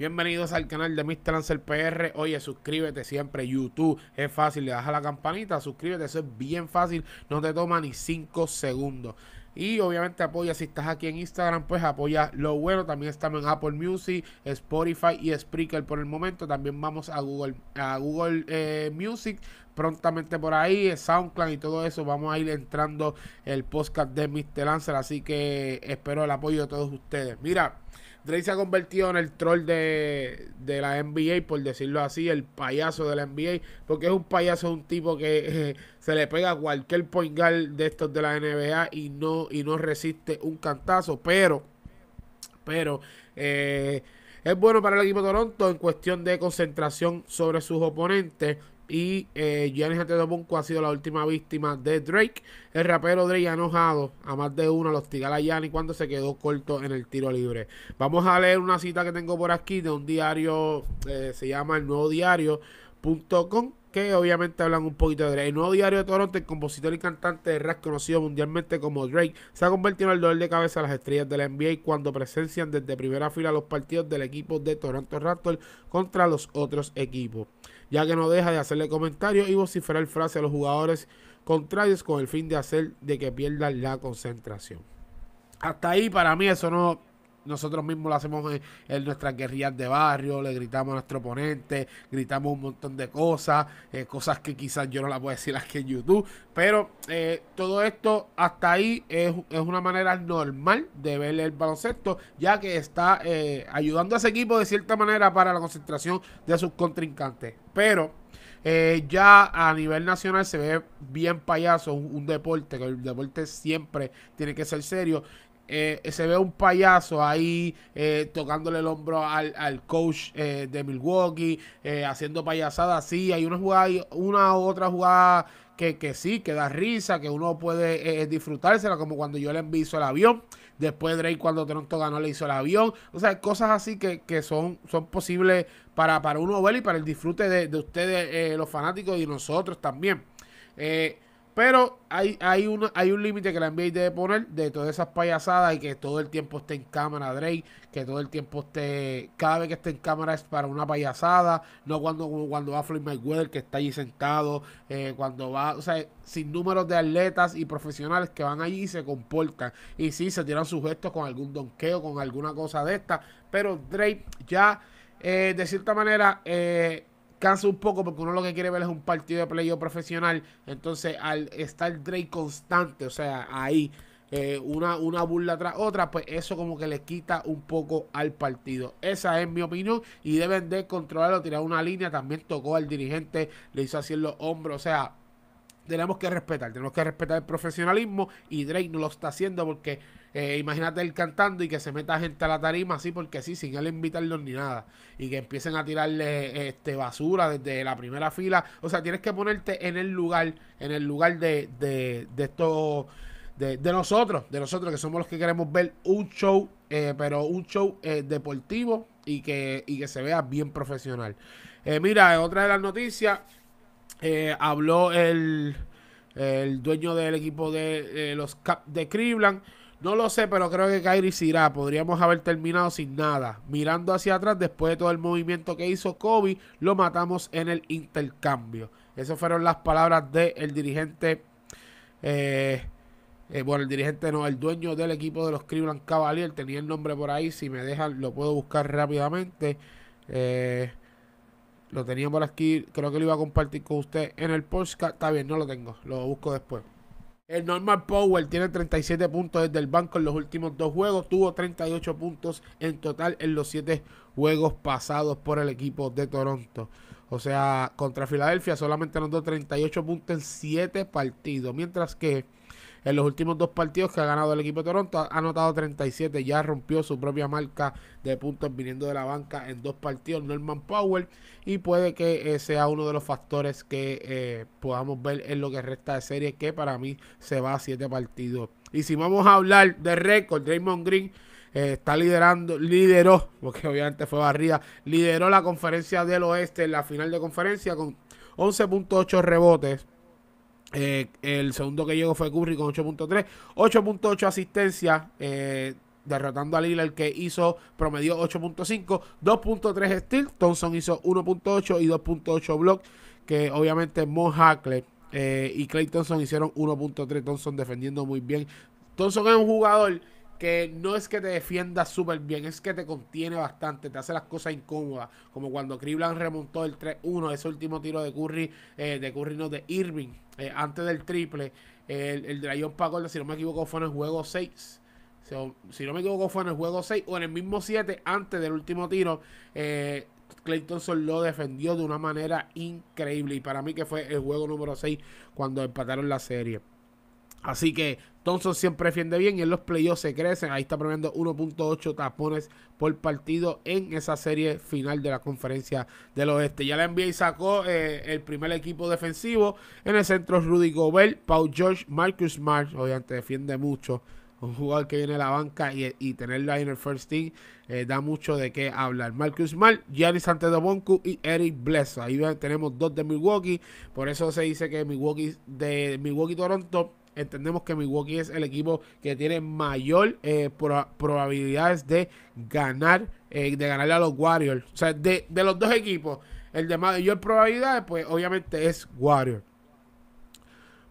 Bienvenidos al canal de Mr. Lancer PR. Oye, suscríbete siempre. YouTube es fácil, le das a la campanita, suscríbete, eso es bien fácil, no te toma ni 5 segundos. Y obviamente apoya, si estás aquí en Instagram, pues apoya lo bueno. También estamos en Apple Music, Spotify y Spreaker por el momento. También vamos a Google, a Google eh, Music prontamente por ahí, SoundCloud y todo eso. Vamos a ir entrando el podcast de Mr. Lancer. Así que espero el apoyo de todos ustedes. Mira. Drake se ha convertido en el troll de, la NBA, por decirlo así, el payaso de la NBA, porque es un payaso, un tipo que eh, se le pega cualquier point guard de estos de la NBA y no, y no resiste un cantazo, pero, pero, eh, es bueno para el equipo Toronto en cuestión de concentración sobre sus oponentes y eh, Giannis Antetokounmpo ha sido la última víctima de Drake. El rapero Drake enojado a más de uno al hostigar a Giannis cuando se quedó corto en el tiro libre. Vamos a leer una cita que tengo por aquí de un diario, eh, se llama el nuevo diario.com que obviamente hablan un poquito de Drake. El nuevo diario de Toronto, el compositor y cantante de rap conocido mundialmente como Drake, se ha convertido en el dolor de cabeza a las estrellas de la NBA cuando presencian desde primera fila los partidos del equipo de Toronto Raptors contra los otros equipos ya que no deja de hacerle comentarios y vociferar frases a los jugadores contrarios con el fin de hacer de que pierdan la concentración. Hasta ahí para mí eso no nosotros mismos lo hacemos en, nuestras guerrillas de barrio, le gritamos a nuestro oponente, gritamos un montón de cosas, eh, cosas que quizás yo no la puedo decir aquí en YouTube, pero eh, todo esto hasta ahí es, es, una manera normal de ver el baloncesto, ya que está eh, ayudando a ese equipo de cierta manera para la concentración de sus contrincantes. Pero ya a nivel nacional se ve bien payaso un, un, deporte, que el deporte siempre tiene que ser serio. Eh, se ve un payaso ahí eh, tocándole el hombro al, coach eh, de Milwaukee, haciendo payasadas. así hay una jugada, una u otra jugada que, sí, que da risa, que uno puede disfrutársela, como cuando yo le hizo el avión, después Drake cuando Toronto ganó le hizo el avión, o sea, cosas así que, son, son posibles para, para uno ver y para el disfrute de, ustedes, los fanáticos y nosotros también. Eh, pero hay, hay, una, hay un límite que la NBA debe poner de todas esas payasadas y que todo el tiempo esté en cámara Drake, que todo el tiempo esté, cada vez que esté en cámara es para una payasada, no cuando, cuando va Floyd Mayweather que está allí sentado, eh, cuando va, o sea, sin números de atletas y profesionales que van allí y se comportan. Y sí, se tiran sus gestos con algún donqueo, con alguna cosa de esta, pero Drake ya, eh, de cierta manera, eh, cansa un poco porque uno lo que quiere ver es un partido de playoff profesional. Entonces, al estar Drake constante, o sea, ahí, eh, una, una burla tras otra, pues eso como que le quita un poco al partido. Esa es mi opinión y deben de controlarlo, tirar una línea. También tocó al dirigente, le hizo así en los hombros, o sea tenemos que respetar, tenemos que respetar el profesionalismo y Drake no lo está haciendo porque eh, imagínate él cantando y que se meta gente a la tarima así porque sí, sin él invitarlos ni nada y que empiecen a tirarle este basura desde la primera fila, o sea, tienes que ponerte en el lugar, en el lugar de, de, de de, nosotros, de nosotros que somos los que queremos ver un show, eh, pero un show eh, deportivo y que, que se vea bien profesional. mira, otra de las noticias, eh, habló el, dueño del equipo de los de Cleveland. No lo sé, pero creo que Kyrie se irá. Podríamos haber terminado sin nada. Mirando hacia atrás, después de todo el movimiento que hizo Kobe, lo matamos en el intercambio. Esas fueron las palabras del dirigente. Eh, eh, bueno, el dirigente no, el dueño del equipo de los Cleveland Cavaliers. Tenía el nombre por ahí. Si me dejan, lo puedo buscar rápidamente. Eh, lo tenía por aquí, creo que lo iba a compartir con usted en el podcast. Está bien, no lo tengo, lo busco después. El Normal powell tiene 37 puntos desde el banco en los últimos dos juegos. Tuvo 38 puntos en total en los siete juegos pasados por el equipo de Toronto. O sea, contra Filadelfia solamente nos dio 38 puntos en 7 partidos. Mientras que en los últimos dos partidos que ha ganado el equipo de Toronto ha anotado 37, ya rompió su propia marca de puntos viniendo de la banca en dos partidos Norman Powell y puede que eh, sea uno de los factores que eh, podamos ver en lo que resta de serie que para mí se va a siete partidos. Y si vamos a hablar de récord, Draymond Green eh, está liderando, lideró, porque obviamente fue barrida, lideró la conferencia del oeste en la final de conferencia con 11.8 rebotes, eh, el segundo que llegó fue Curry con 8.3, 8.8 asistencia, eh, derrotando a el que hizo, promedio 8.5, 2.3 Steel. Thompson hizo 1.8 y 2.8 block, que obviamente Mon Hackle eh, y Clay Thompson hicieron 1.3, Thompson defendiendo muy bien. Thompson es un jugador que no es que te defienda súper bien, es que te contiene bastante, te hace las cosas incómodas, como cuando Cleveland remontó el 3-1, ese último tiro de Curry, eh, de Curry no, de Irving, eh, antes del triple, el, el de si no me equivoco, fue en el juego 6, si no me equivoco, fue en el juego 6 o en el mismo 7, antes del último tiro, Clayton eh, solo lo defendió de una manera increíble y para mí que fue el juego número 6 cuando empataron la serie. Así que Thompson siempre defiende bien y en los playoffs se crecen. Ahí está premiando 1.8 tapones por partido en esa serie final de la conferencia del oeste. Ya la y sacó eh, el primer equipo defensivo. En el centro Rudy Gobert, Paul George, Marcus Smart. Obviamente defiende mucho. Un jugador que viene a la banca y, tenerla tenerlo ahí en el first team eh, da mucho de qué hablar. Marcus Smart, Giannis Antetokounmpo y Eric Bledsoe. Ahí tenemos dos de Milwaukee. Por eso se dice que Milwaukee de Milwaukee Toronto entendemos que Milwaukee es el equipo que tiene mayor eh, probabilidades de ganar, eh, de ganarle a los Warriors. O sea, de, los dos equipos, el de mayor probabilidad, pues obviamente es Warriors.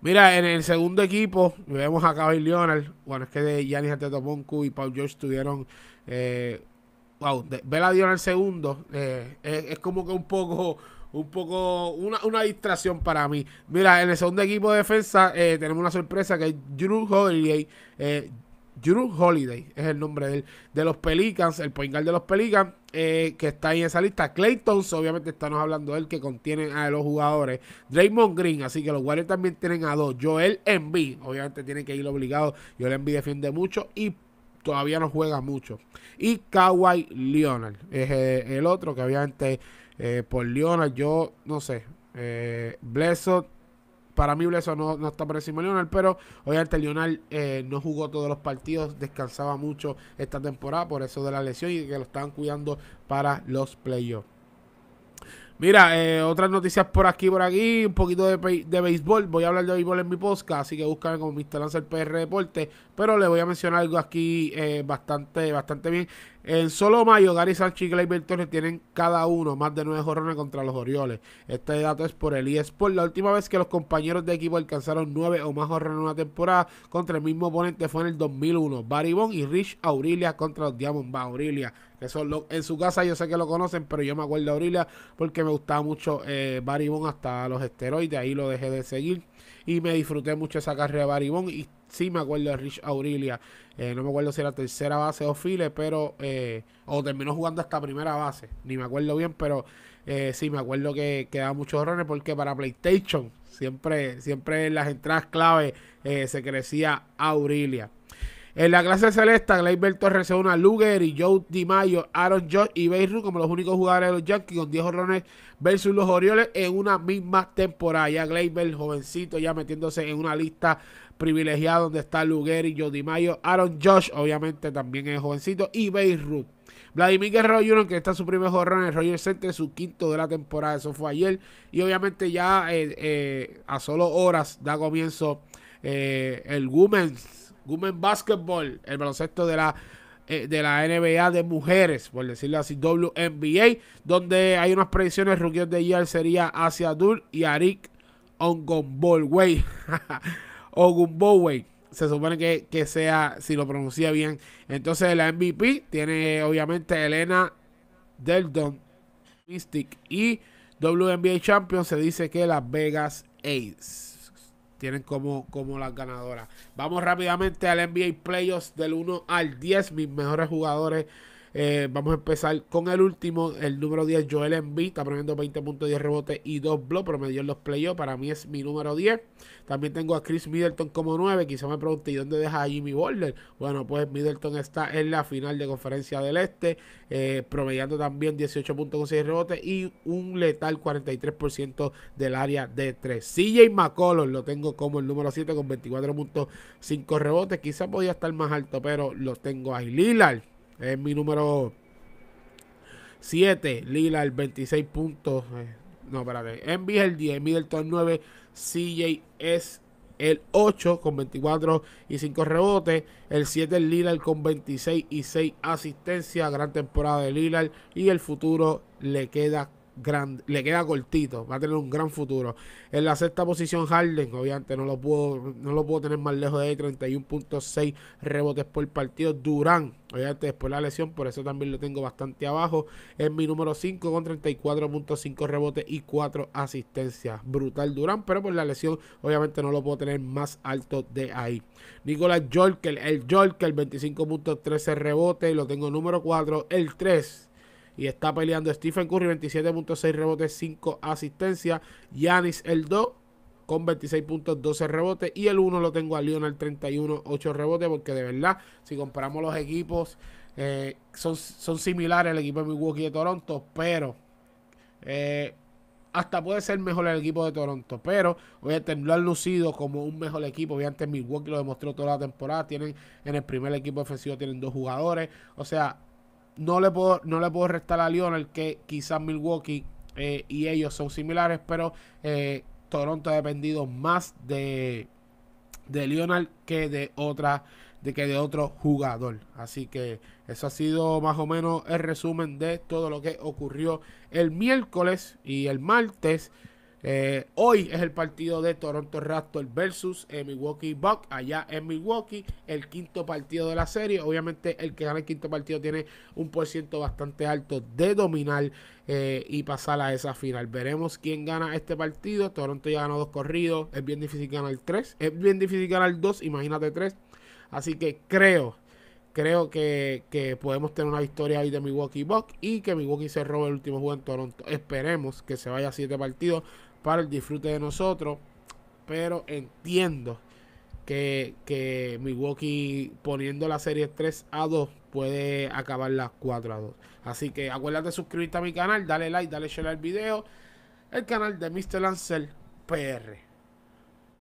Mira, en el segundo equipo vemos a Kawhi Leonard. Bueno, es que de Giannis Antetokounmpo y Paul George estuvieron Eh, wow, ver a Leonard segundo eh, es como que un poco un poco una, distracción para mí. Mira, en el segundo equipo de defensa eh, tenemos una sorpresa que es Drew Holiday. Drew eh, Holiday es el nombre de, de los Pelicans, el point guard de los Pelicans, eh, que está en esa lista. Clayton, obviamente estamos hablando de él, que contiene a los jugadores. Draymond Green, así que los Warriors también tienen a dos. Joel Envy, obviamente tiene que ir obligado. Joel Envy defiende mucho y todavía no juega mucho. Y Kawhi Leonard es el otro que obviamente eh, por Lionel, yo no sé. Eh, para mí Bleso no, no, está por encima de pero obviamente Lionel eh, no jugó todos los partidos, descansaba mucho esta temporada por eso de la lesión y que lo estaban cuidando para los playoffs. Mira, eh, otras noticias por aquí, por aquí, un poquito de, béisbol. Voy a hablar de béisbol en mi podcast, así que búscame como Mr. el PR Deporte. Pero le voy a mencionar algo aquí bastante, bastante bien. En solo mayo, Gary Sánchez y Gleyber tienen cada uno más de nueve jorrones contra los Orioles. Este dato es por el por La última vez que los compañeros de equipo alcanzaron nueve o más jorrones en una temporada contra el mismo oponente fue en el 2001. Barry y Rich Aurelia contra los Diamondbacks. Aurelia en su casa yo sé que lo conocen, pero yo me acuerdo de Aurilia porque me gustaba mucho eh, Baribón hasta los esteroides, ahí lo dejé de seguir y me disfruté mucho esa carrera de Baribón y sí me acuerdo de Rich Aurilia, eh, no me acuerdo si era tercera base o file, pero eh, o terminó jugando hasta primera base, ni me acuerdo bien, pero eh, sí me acuerdo que, quedaba muchos errores porque para PlayStation siempre, siempre en las entradas clave se crecía Aurilia. En la clase celesta, Gleyber Torres se une a Luger y Joe DiMaggio, Aaron Josh y Beirut como los únicos jugadores de los Yankees con 10 horrones versus los Orioles en una misma temporada. Ya Gleyber, jovencito, ya metiéndose en una lista privilegiada donde está Luger y Joe DiMaggio, Aaron Josh, obviamente también es jovencito, y Beirut. Vladimir Guerrero Jr., que está su primer jorrón en el Roger Center, su quinto de la temporada, eso fue ayer. Y obviamente ya eh, eh, a solo horas da comienzo eh, el Women's Gumen Basketball, el baloncesto de la eh, de la NBA de mujeres, por decirlo así, WNBA, donde hay unas predicciones, Rookie de Year sería Asia Dur y Arik Ongonbolway. way Se supone que, sea, si lo pronuncia bien. Entonces la MVP tiene obviamente Elena Deldon Mystic y WNBA Champion se dice que Las Vegas Ace tienen como, como las ganadoras. Vamos rápidamente al NBA Playoffs del 1 al 10, mis mejores jugadores eh, vamos a empezar con el último, el número 10, Joel Embiid, está poniendo 20.10 rebotes y 2 blogs, promedio en los playoffs, para mí es mi número 10. También tengo a Chris Middleton como 9, quizá me pregunté, ¿y dónde deja a Jimmy Butler? Bueno, pues Middleton está en la final de conferencia del Este, eh, promediando también 18.6 rebotes y un letal 43% del área de 3. CJ McCollum lo tengo como el número 7 con 24.5 rebotes, quizá podía estar más alto, pero lo tengo ahí. Lillard en mi número 7. Lila, el 26 puntos. Eh, no, espérate. envía el 10. Middleton 9. CJ es el 8 con 24 y 5 rebotes. El 7 es con 26 y 6 asistencia. Gran temporada de Lillard. Y el futuro le queda le queda cortito, va a tener un gran futuro. En la sexta posición Harden, obviamente no lo puedo, no lo puedo tener más lejos de ahí 31.6 rebotes por partido. Durán, obviamente después de la lesión, por eso también lo tengo bastante abajo. Es mi número 5 con 34.5 rebotes y 4 asistencias. Brutal Durán, pero por la lesión obviamente no lo puedo tener más alto de ahí. Nicolás Jorkel el Jorkel, 25.13 rebotes, lo tengo número 4, el 3 y está peleando Stephen Curry 27.6 rebotes, 5 asistencias, Yanis el 2 con 26.12 rebotes y el 1 lo tengo a Lionel 31, 8 rebotes porque de verdad si comparamos los equipos eh, son, son similares el equipo de Milwaukee y de Toronto, pero eh, hasta puede ser mejor el equipo de Toronto, pero voy a han lucido como un mejor equipo. Antes Milwaukee lo demostró toda la temporada. Tienen en el primer equipo ofensivo tienen dos jugadores. O sea, no le puedo, no le puedo restar a Lionel que quizás Milwaukee eh, y ellos son similares, pero eh, Toronto ha dependido más de, Lionel que de otra de que de otro jugador. Así que eso ha sido más o menos el resumen de todo lo que ocurrió el miércoles y el martes. Eh, hoy es el partido de Toronto Raptors versus eh, Milwaukee Bucks allá en Milwaukee, el quinto partido de la serie. Obviamente el que gana el quinto partido tiene un por ciento bastante alto de dominar eh, y pasar a esa final. Veremos quién gana este partido. Toronto ya ganó dos corridos, es bien difícil ganar tres, es bien difícil ganar dos, imagínate tres. Así que creo creo que, que, podemos tener una victoria ahí de Milwaukee Bucks y que Milwaukee se robe el último juego en Toronto. Esperemos que se vaya a siete partidos para el disfrute de nosotros. Pero entiendo que, que Milwaukee poniendo la serie 3 a 2 puede acabar las 4 a 2. Así que acuérdate de suscribirte a mi canal, dale like, dale share al video. El canal de Mr. Lancel PR.